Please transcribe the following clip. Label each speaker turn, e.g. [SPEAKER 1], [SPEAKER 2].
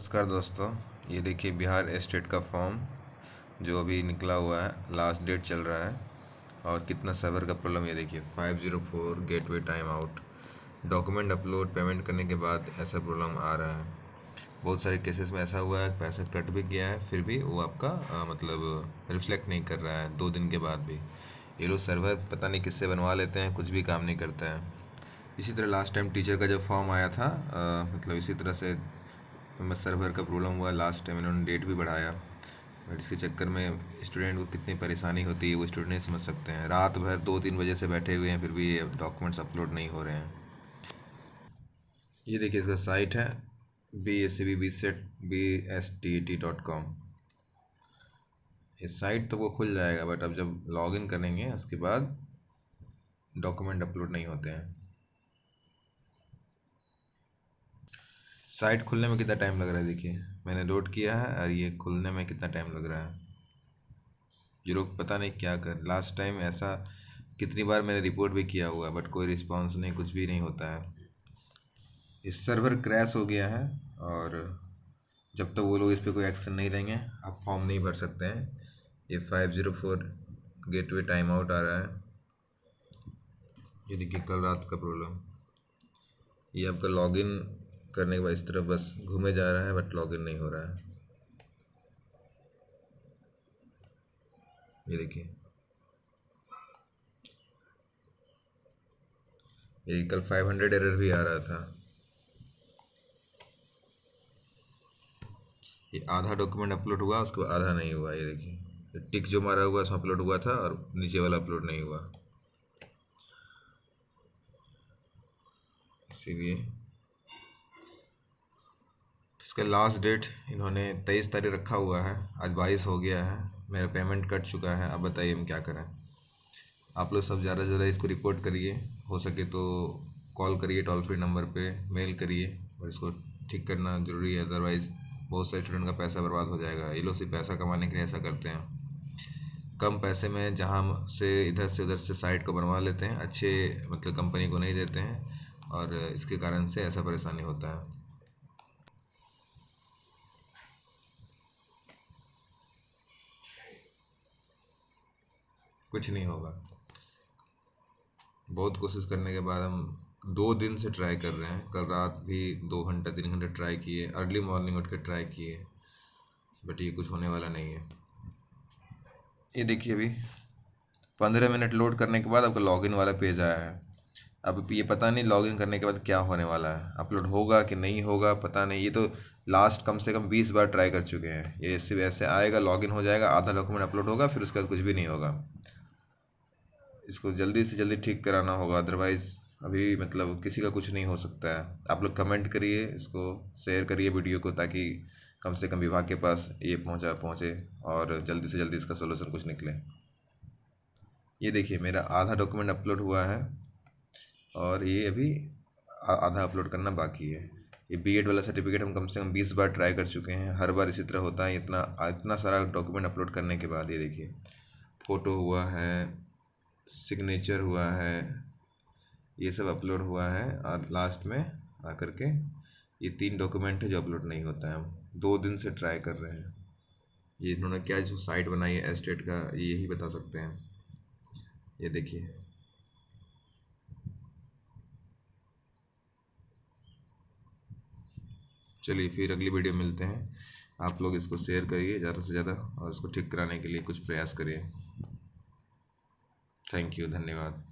[SPEAKER 1] नमस्कार दोस्तों ये देखिए बिहार स्टेट का फॉर्म जो अभी निकला हुआ है लास्ट डेट चल रहा है और कितना सर्वर का प्रॉब्लम ये देखिए 504 gateway time out document upload payment करने के बाद ऐसा प्रॉब्लम आ रहा है बहुत सारे केसेस में ऐसा हुआ है पैसा कट भी गया है फिर भी वो आपका आ, मतलब रिफ्लेक्ट नहीं कर रहा है दो दिन के बाद भी ये लोग सर्वर पता नहीं किससे बनवा लेते हैं कुछ भी काम नहीं करता है इसी तरह लास्ट टाइम टीचर का जो फॉर्म आया था आ, मतलब इसी तरह से बस सर्वर का प्रॉब्लम हुआ लास्ट टाइम इन्होंने डेट भी बढ़ाया बट इसके चक्कर में स्टूडेंट को कितनी परेशानी होती है वो स्टूडेंट नहीं समझ सकते हैं रात भर दो तीन बजे से बैठे हुए हैं फिर भी डॉक्यूमेंट्स अपलोड नहीं हो रहे हैं ये देखिए इसका साइट है B S C B B set B S T T dot com इस साइट तो वो खुल जाएगा बट अब जब इन करेंगे उसके बाद डॉक्यूमेंट अपलोड नहीं होते हैं साइट खुलने में कितना टाइम लग रहा है देखिए मैंने लोड किया है और ये खुलने में कितना टाइम लग रहा है जीरो पता नहीं क्या कर लास्ट टाइम ऐसा कितनी बार मैंने रिपोर्ट भी किया हुआ है बट कोई रिस्पांस नहीं कुछ भी नहीं होता है इस सर्वर क्रैश हो गया है और जब तक तो वो लोग इस पर कोई एक्शन नहीं देंगे आप फॉर्म नहीं भर सकते हैं ये five zero four gateway time out आ रहा है ये देखिए कल रात का प्रॉब्लम ये आपका लॉगिन करने के बाद इस तरफ बस घूमे जा रहा है बट लॉगिन नहीं हो रहा है ये देखिए ये कल 500 एरर भी आ रहा था ये आधा डॉक्यूमेंट अपलोड हुआ उसके बाद आधा नहीं हुआ ये देखिए टिक जो मारा हुआ उसमें अपलोड हुआ था और नीचे वाला अपलोड नहीं हुआ इसीलिए इसके लास्ट डेट इन्होंने तेईस तारीख रखा हुआ है आज बाईस हो गया है मेरा पेमेंट कट चुका है अब बताइए हम क्या करें आप लोग सब ज़्यादा से ज़्यादा इसको रिपोर्ट करिए हो सके तो कॉल करिए टोल फ्री नंबर पे मेल करिए और इसको ठीक करना ज़रूरी है अदरवाइज़ बहुत सारे स्टूडेंट का पैसा बर्बाद हो जाएगा ये लोग सिर्फ पैसा कमाने के लिए ऐसा करते हैं कम पैसे में जहाँ से इधर से उधर से साइट को बनवा लेते हैं अच्छे मतलब कंपनी को नहीं देते हैं और इसके कारण से ऐसा परेशानी होता है कुछ नहीं होगा बहुत कोशिश करने के बाद हम दो दिन से ट्राई कर रहे हैं कल रात भी दो घंटा तीन घंटा ट्राई किए अर्ली मॉर्निंग उठ कर ट्राई किए बट ये कुछ होने वाला नहीं है ये देखिए अभी पंद्रह मिनट लोड करने के बाद आपका लॉगिन वाला पेज आया है अब ये पता नहीं लॉगिन करने के बाद क्या होने वाला है अपलोड होगा कि नहीं होगा पता नहीं ये तो लास्ट कम से कम बीस बार ट्राई कर चुके हैं ये ऐसे ऐसे आएगा लॉगिन हो जाएगा आधा डॉक्यूमेंट अपलोड होगा फिर उसके बाद कुछ भी नहीं होगा इसको जल्दी से जल्दी ठीक कराना होगा अदरवाइज़ अभी मतलब किसी का कुछ नहीं हो सकता है आप लोग कमेंट करिए इसको शेयर करिए वीडियो को ताकि कम से कम विभाग के पास ये पहुंचा पहुंचे और जल्दी से जल्दी इसका सोल्यूशन कुछ निकले ये देखिए मेरा आधा डॉक्यूमेंट अपलोड हुआ है और ये अभी आधा अपलोड करना बाकी है ये एड वाला सर्टिफिकेट हम कम से कम बीस बार ट्राई कर चुके हैं हर बार इसी तरह होता है इतना इतना सारा डॉक्यूमेंट अपलोड करने के बाद ये देखिए फ़ोटो हुआ है सिग्नेचर हुआ है ये सब अपलोड हुआ है और लास्ट में आकर के ये तीन डॉक्यूमेंट है जो अपलोड नहीं होता है हम दो दिन से ट्राई कर रहे हैं ये इन्होंने क्या जो साइट बनाई है एस्टेट का ये यही बता सकते हैं ये देखिए चलिए फिर अगली वीडियो मिलते हैं आप लोग इसको शेयर करिए ज़्यादा से ज़्यादा और इसको ठीक कराने के लिए कुछ प्रयास करिए थैंक यू धन्यवाद